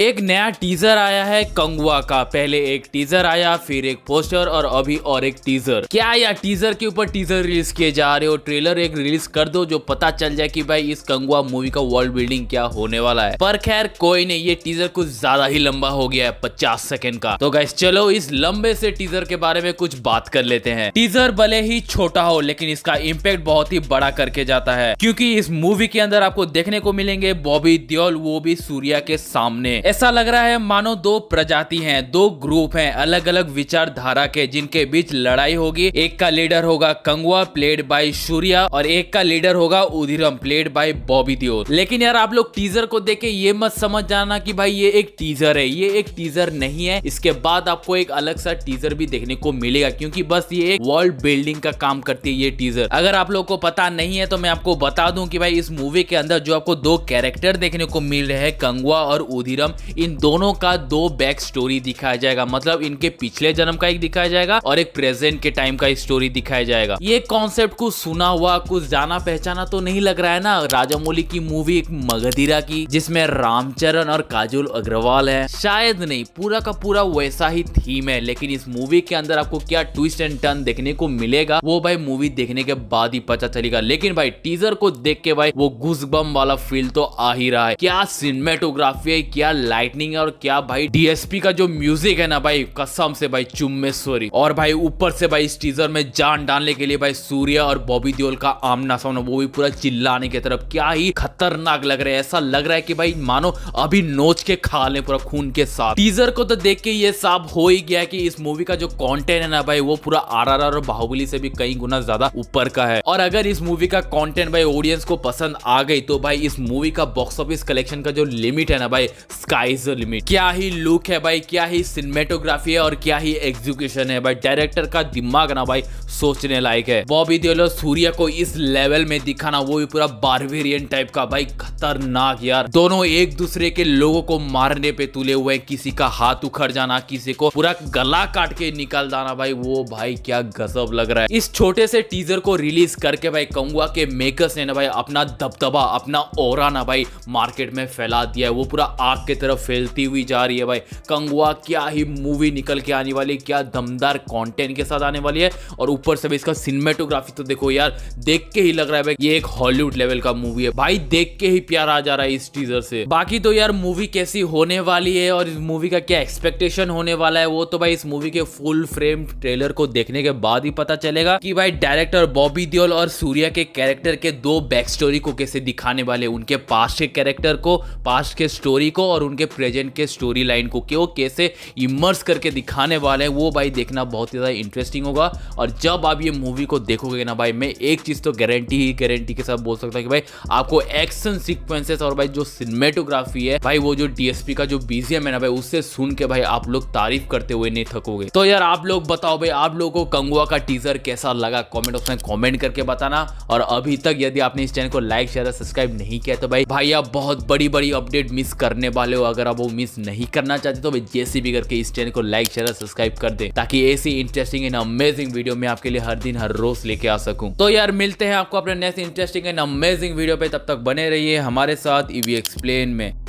एक नया टीजर आया है कंगुआ का पहले एक टीजर आया फिर एक पोस्टर और अभी और एक टीजर क्या या टीजर के ऊपर टीजर रिलीज किए जा रहे हो ट्रेलर एक रिलीज कर दो जो पता चल जाए कि भाई इस कंगुआ मूवी का वर्ल्ड बिल्डिंग क्या होने वाला है पर खैर कोई नहीं ये टीजर कुछ ज्यादा ही लंबा हो गया है पचास सेकेंड का तो गैस चलो इस लंबे से टीजर के बारे में कुछ बात कर लेते हैं टीजर भले ही छोटा हो लेकिन इसका इम्पेक्ट बहुत ही बड़ा करके जाता है क्यूँकी इस मूवी के अंदर आपको देखने को मिलेंगे बॉबी दियोल वो भी सूर्या के सामने ऐसा लग रहा है मानो दो प्रजाति हैं दो ग्रुप हैं अलग अलग विचारधारा के जिनके बीच लड़ाई होगी एक का लीडर होगा कंगुआ प्लेड बाय सूर्या और एक का लीडर होगा उधिरम प्लेड बाय बॉबी दियोल लेकिन यार आप लोग टीजर को देखे ये मत समझ जाना की भाई ये एक टीजर है ये एक टीजर नहीं है इसके बाद आपको एक अलग सा टीजर भी देखने को मिलेगा क्योंकि बस ये एक वर्ल्ड बिल्डिंग का काम करती है ये टीजर अगर आप लोग को पता नहीं है तो मैं आपको बता दूं कि भाई इस मूवी के अंदर जो आपको दो कैरेक्टर देखने को मिल रहे हैं कंगुआ और उधिरम जन्म इन दोनों का दो बैक स्टोरी दिखाया जाएगा मतलब इनके पिछले जन्म का एक दिखाया जाएगा और एक प्रेजेंट के टाइम का स्टोरी दिखाया जाएगा ये कॉन्सेप्ट कुछ सुना हुआ कुछ जाना पहचाना तो नहीं लग रहा है ना राजामौली की मूवी एक मगधीरा की जिसमें रामचरण और काजुल अग्रवाल है शायद नहीं पूरा का पूरा वैसा ही थीम है लेकिन इस मूवी के अंदर आपको क्या ट्विस्ट एंड टर्न देखने को मिलेगा वो भाई मूवी देखने के बाद ही पता चलेगा लेकिन भाई टीजर को देख के भाई वो घुसबम वाला फील तो आ ही रहा है क्या सिनेमेटोग्राफी है क्या लाइटनिंग और क्या भाई डीएसपी का जो म्यूजिक है ना भाई कसम से भाई चुम्बेश्वरी और भाई ऊपर से भाई इस टीजर में जान डालने के लिए भाई सूर्य और बॉबी देओल का आमना सामना वो भी पूरा चिल्लाने की तरफ क्या ही खतरनाक लग रहा है ऐसा लग रहा है कि भाई मानो अभी नोच के खा ले पूरा खून के साथ टीजर को तो देख के ये साफ हो ही गया कि इस मूवी का जो कॉन्टेंट है ना भाई वो पूरा आर और बाहुबली से भी कई गुना ज्यादा ऊपर का है और अगर इस मूवी का कॉन्टेंट भाई ऑडियंस को पसंद आ गई तो भाई इस मूवी का बॉक्स ऑफिस कलेक्शन का जो लिमिट है ना भाई स्काईज लिमिट क्या ही लुक है भाई क्या ही सिनेमेटोग्राफी है और क्या ही एग्जीक्यूशन है भाई डायरेक्टर का दिमाग ना भाई सोचने लायक है बॉबी देओल सूर्य को इस लेवल में दिखाना वो भी पूरा बारवेरियन टाइप का भाई खतरनाक यार दोनों एक दूसरे के लोगों को मारने पे तुले हुए किसी का हाथ उखड़ जाना किसी को पूरा गला काट के निकाल जाना भाई वो भाई क्या गजब लग रहा है इस छोटे से टीजर को रिलीज करके भाई कहूंगा के मेकर्स ने ना भाई अपना दबदबा अपना और ना भाई मार्केट में फैला दिया है वो पूरा आग के तरफ फैलती हुई जा रही है भाई कंगवा क्या ही मूवी निकल के आने वाली है क्या दमदार कंटेंट के साथ आने वाली है और ऊपर से भी इसका सिनेमेटोग्राफी तो देखो यार देख के ही लग रहा है भाई ये एक हॉलीवुड लेवल का मूवी है भाई देख के ही प्यार आ जा रहा है इस टीजर से बाकी तो यार मूवी कैसी होने वाली है और इस मूवी का क्या एक्सपेक्टेशन होने वाला है वो तो भाई इस मूवी के फुल फ्रेम ट्रेलर को देखने के बाद ही पता चलेगा कि भाई डायरेक्टर बॉबी दियोल और सूर्या के कैरेक्टर के दो बैक स्टोरी को कैसे दिखाने वाले उनके पास्ट के कैरेक्टर को पास्ट के स्टोरी को और उनके प्रेजेंट के स्टोरी लाइन को कि वो कैसे इमर्स करके दिखाने वाले हैं वो भाई देखना बहुत ही ज़्यादा इंटरेस्टिंग होगा और जब आप ये मूवी को देखोगे ना भाई मैं एक चीज़ तो गारंटी ही गारंटी के साथ बोल सकता हूँ कि भाई आपको एक्शन सिक्वेंसेस और भाई जो सिनेमेटोग्राफी है भाई वो जो डीएसपी का जो बीजीएम है ना भाई उससे सुन के भाई आप लोग तारीफ करते हुए नहीं थकोगे तो यार आप लोग बताओ भाई आप लोगों को कंगुआ का टीजर कैसा लगा कॉमेंट ऑप्शन कॉमेंट करके बताना और अभी तक यदि आपने इस चैनल को लाइक शेयर सब्सक्राइब नहीं किया तो भाई भाई आप बहुत बड़ी बड़ी अपडेट मिस करने वाले हो हो अगर आप वो मिस नहीं करना चाहते तो भाई जैसे भी करके इस चैनल को लाइक शेयर सब्सक्राइब कर दे ताकि ऐसी इंटरेस्टिंग एंड अमेजिंग वीडियो में आपके लिए हर दिन हर रोज लेके आ सकूं तो यार मिलते हैं आपको अपने next interesting and amazing video पे तब तक बने रहिए हमारे साथ ईवी e एक्सप्लेन में